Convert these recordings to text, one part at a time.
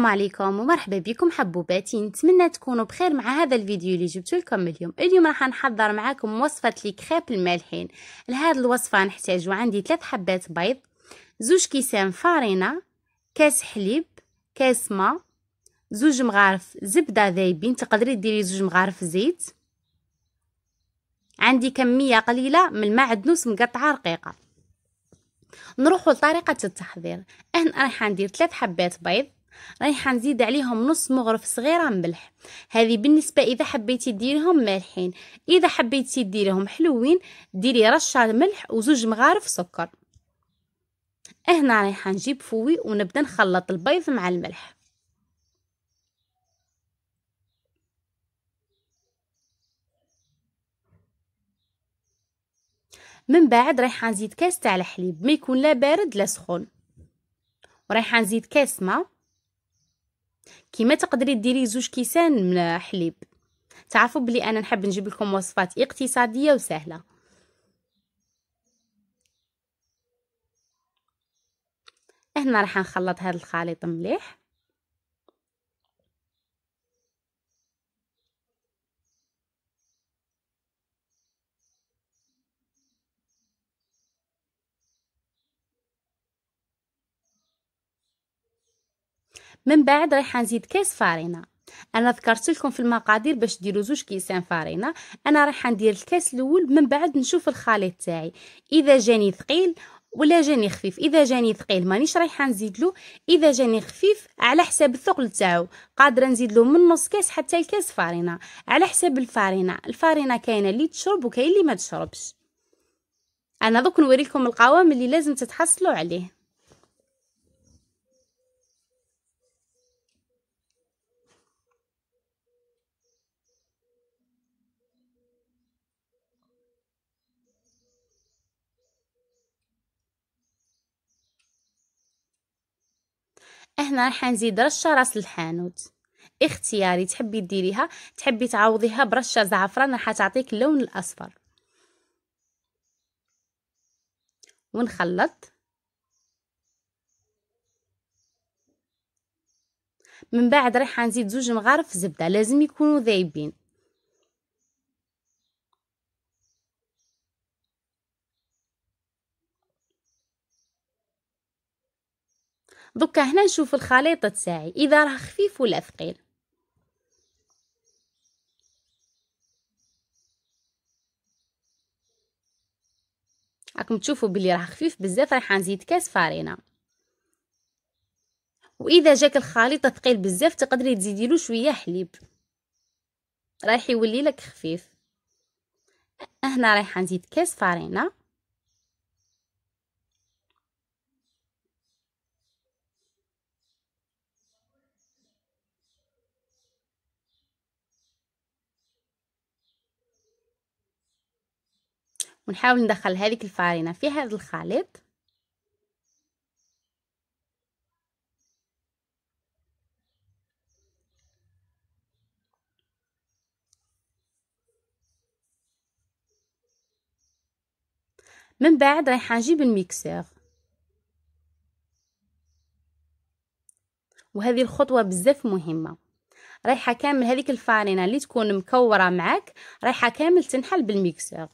السلام عليكم ومرحبا بكم حبوباتي نتمنى تكونوا بخير مع هذا الفيديو اللي جبت لكم اليوم اليوم راح نحضر معاكم وصفه الكريب المالحين لهذا الوصفه نحتاجوا عندي ثلاث حبات بيض زوج كيسان فارينه كاس حليب كاس ماء زوج مغارف زبده ذايبين تقدري ديري زوج مغارف زيت عندي كميه قليله من المعدنوس مقطعه رقيقه نروحوا لطريقه التحضير انا راح ندير ثلاث حبات بيض رايحة نزيد عليهم نص مغرف صغيرة ملح هذه بالنسبة إذا حبيتي ديريهم مالحين إذا حبيتي ديريهم حلوين ديري رشة ملح وزوج مغارف سكر هنا رايحة نجيب فوي ونبدأ نخلط البيض مع الملح من بعد رايحة نزيد كاس تاع الحليب ما يكون لا بارد لا سخون ورايحة نزيد كاس ماء كما تقدري ديري زوج كيسان من حليب تعرفوا بلي انا نحب نجيب لكم وصفات اقتصاديه وسهله هنا راح نخلط هذا الخليط مليح من بعد رايحه نزيد كاس فارينة انا ذكرت لكم في المقادير باش ديروا زوج كيسان فارينة انا رايحه ندير الكاس الاول من بعد نشوف الخليط تاعي اذا جاني ثقيل ولا جاني خفيف اذا جاني ثقيل مانيش رايحه نزيد له اذا جاني خفيف على حساب الثقل تاعو قادره نزيد له من نص كاس حتى الكاس فارينه على حساب الفارينه الفارينه كاينه اللي تشرب وكاين اللي ما تشربش انا دوك نوريكم القوام اللي لازم تتحصلوا عليه هنا راح نزيد رشه راس الحانوت اختياري تحبي ديريها تحبي تعوضيها برشه زعفران راح تعطيك اللون الاصفر ونخلط من بعد راح نزيد زوج مغارف زبده لازم يكونوا ذايبين دوكا هنا نشوف الخليطة تاعي إذا راه خفيف ولا ثقيل راكم تشوفوا بلي راه خفيف بزاف راح نزيد كاس فارينة واذا جاك الخليط ثقيل بزاف تقدري تزيدي له شويه حليب راح يولي لك خفيف أه، هنا رايحه نزيد كاس فارينة ونحاول ندخل هذه الفارينة في هذا الخليط من بعد رايحة نجيب الميكسر وهذه الخطوة بزاف مهمة رايحة كامل هذيك الفارينة اللي تكون مكورة معك رايحة كامل تنحل بالميكسر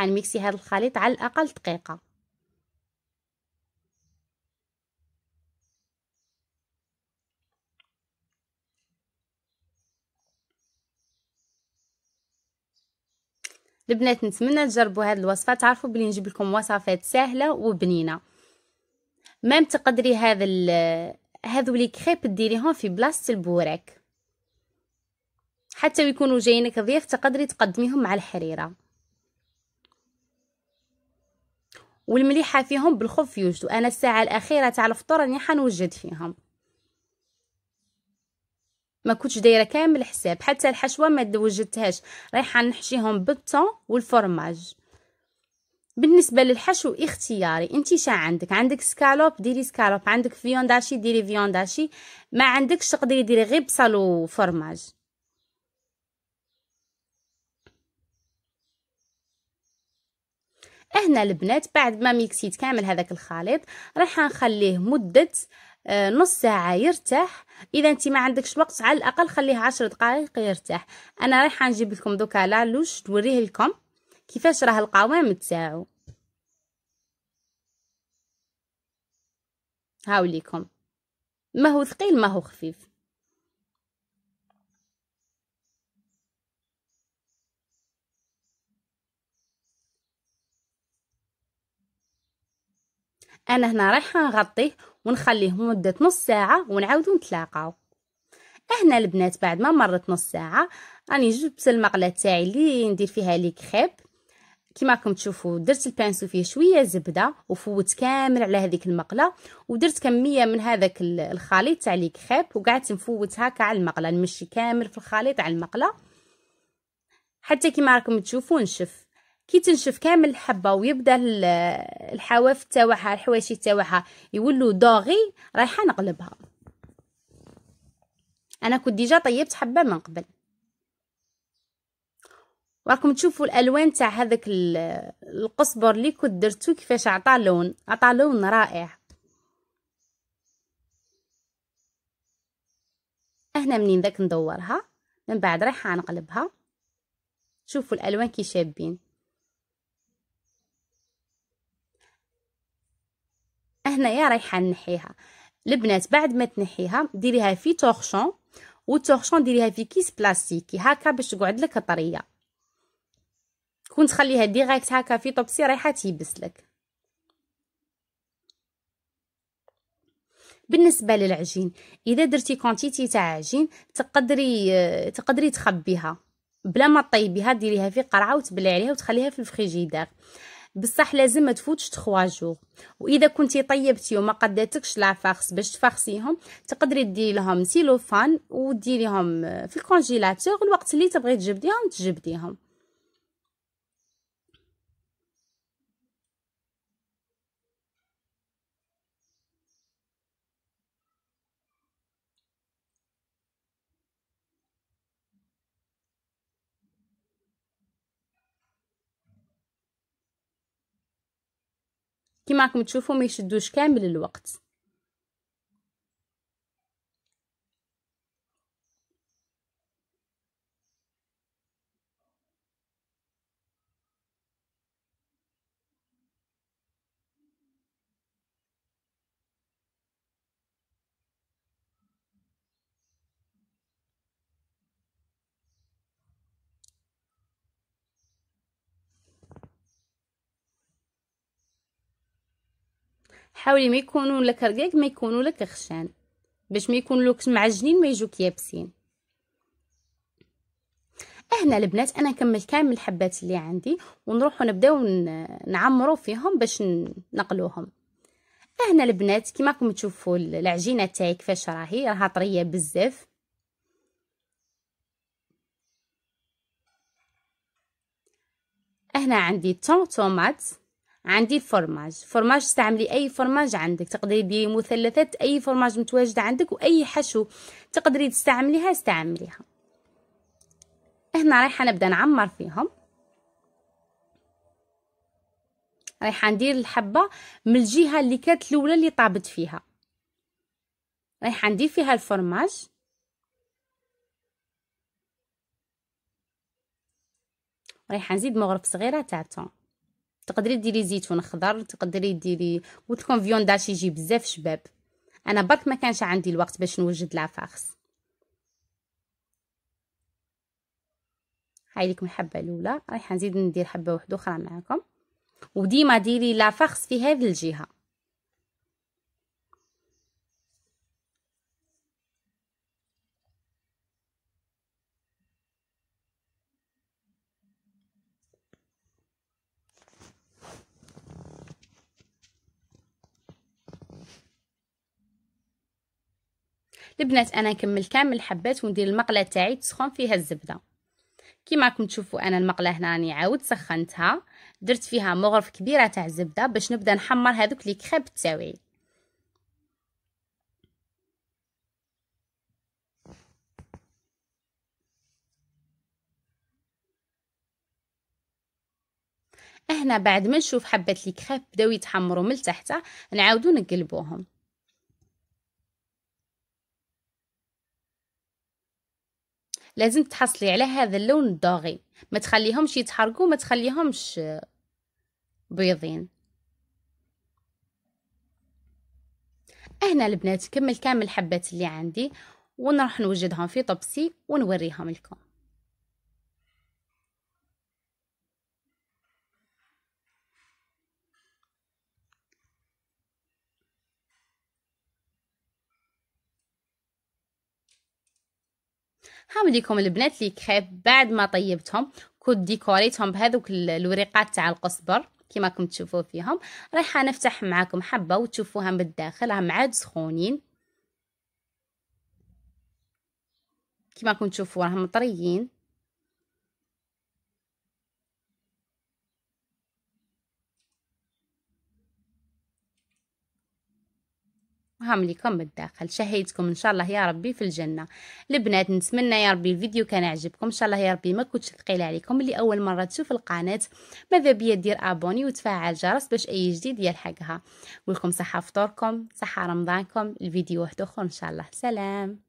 نميكسي هذا الخليط على الاقل دقيقه البنات نتمنى تجربوا هذه الوصفه تعرفوا بلي نجيب لكم وصفات سهله وبنينه مام تقدري هذا هذو لي كريب ديريهم في بلاصه البوراك حتى يكونوا جايينك ضيف تقدري تقدميهم مع الحريره والمليحه فيهم بالخف يوجدوا انا الساعه الاخيره تاع الفطور راني حنوجد فيهم ما كنتش دايره كامل حساب حتى الحشوه ما وجدتهاش رايحه نحشيهم بالطون والفرماج بالنسبه للحشو اختياري انت شا عندك عندك سكالوب ديري سكالوب عندك فيونداشي ديري فيونداشي ما عندكش تقدري ديري غير بصل وفرماج هنا البنات بعد ما ميكسيت كامل هذاك الخليط راح نخليه مده آه، نص ساعه يرتاح اذا انت ما عندكش وقت على الاقل خليه عشر دقائق يرتاح انا رايحه نجيب لكم دوكا لالوش توريه لكم كيفاش راه القوام تاعو هاوليكم ما هو ثقيل ما هو خفيف انا هنا رايحه نغطيه ونخليه مده نص ساعه ونعاودو نتلاقاو هنا البنات بعد ما مرت نص ساعه راني جبت المقله تاعي اللي ندير فيها لي كريب كيما راكم تشوفوا درت البانسو فيه شويه زبده وفوت كامل على هذيك المقله ودرت كميه من هذاك الخليط تاع لي كريب وقعدت نفوت هكا على المقله نمشي كامل في الخليط على المقله حتى كيما راكم تشوفوا نشف كي تنشف كامل الحبه ويبدا الحواف تاعها الحواشي تاعها يولوا دوغي رايحه نقلبها انا كنت ديجا طيبت حبه من قبل وراكم تشوفوا الالوان تاع هذاك القصبر اللي كنت درتو كيفاش عطى لون عطى لون رائع هنا منين ذاك ندورها من بعد رايحه نقلبها شوفوا الالوان كي شابين هنايا رايحه نحيها البنات بعد ما تنحيها ديريها في تورشون والتورشون ديريها في كيس بلاستيكي هكا باش تقعد لك طريه كون تخليها ديريكت هكا في طوبسي رايحه تيبس لك بالنسبه للعجين اذا درتي كونتيتي تاع عجين تقدري تقدري تخبيها بلا ما طيبيها ديريها في قرعه وتبلعيها عليها وتخليها في الفريجيدير بصح لازم ما تفوتش 3 جوغ واذا كنتي طيبتي وما قداتكش لافاخس باش تفخسيهم تقدري ديري لهم سيلوفان وديريهم في الكونجيلاتور الوقت اللي تبغي تجبديهم تجبديهم كما راكم تشوفوا ما يشدوش كامل الوقت حاولي ما يكونوا لك رقاق ما يكونوا لك خشان باش ما يكون لك معجنين ما يجوك يابسين هنا البنات انا نكمل كامل الحبات اللي عندي ونروحوا نبداو نعمروا فيهم باش نقلوهم هنا البنات كيما راكم تشوفوا العجينه تاعي كيفاش راهي راها طريه بزاف هنا عندي طون طوماط عندي الفرماج فرماج استعملي اي فرماج عندك تقدري ديري مثلثات اي فرماج متواجد عندك واي حشو تقدري تستعمليها استعمليها هنا رايحه نبدا نعمر فيهم رايحه ندير الحبه من الجهه اللي كانت الاولى اللي طابت فيها رايحه ندير فيها الفرماج رايحه نزيد مغرف صغيره تاع التون تقدري ديري زيتون خضر تقدري ديري قلت لكم فيونداش يجي بزاف شباب انا برك ما كانش عندي الوقت باش نوجد لافاخس هاي ليكم الحبه الاولى رايحه نزيد ندير حبه واحده اخرى معاكم وديما ديري لافاخس في هذه الجهه البنات انا نكمل كامل الحبات وندير المقله تاعي تسخن فيها الزبده كيما راكم تشوفوا انا المقله هنا راني عاود سخنتها درت فيها مغرف كبيره تاع الزبده باش نبدا نحمر هذوك لي كريب تاعي هنا بعد ما نشوف حبات كريب بداو يتحمروا من تحت نعاودو نقلبوهم لازم تحصلي على هذا اللون الداغي ما تخليهمش يتحرقوا ما تخليهمش آه، بيضين هنا البنات كمل كامل الحبات اللي عندي ونروح نوجدهم في طبسي ونوريهم لكم هاو لكم البنات لي كريب بعد ما طيبتهم كنت ديكوريتهم بهذوك الوريقات تاع القصبر كما راكم تشوفوا فيهم رايحه نفتح معاكم حبه وتشوفوها من الداخل راهم عاد سخونين كما راكم تشوفوا راهم طريين هام لكم من الداخل شهيتكم ان شاء الله يا ربي في الجنه البنات نتمنى يا ربي الفيديو كان عجبكم ان شاء الله يا ربي ما كنتش ثقيله عليكم اللي اول مره تشوف القناه ماذا بيا دير ابوني وتفعل الجرس باش اي جديد يلحقها نقولكم صحه فطوركم صحه رمضانكم الفيديو واحد اخر ان شاء الله سلام